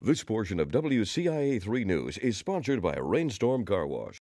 This portion of WCIA 3 News is sponsored by Rainstorm Car Wash.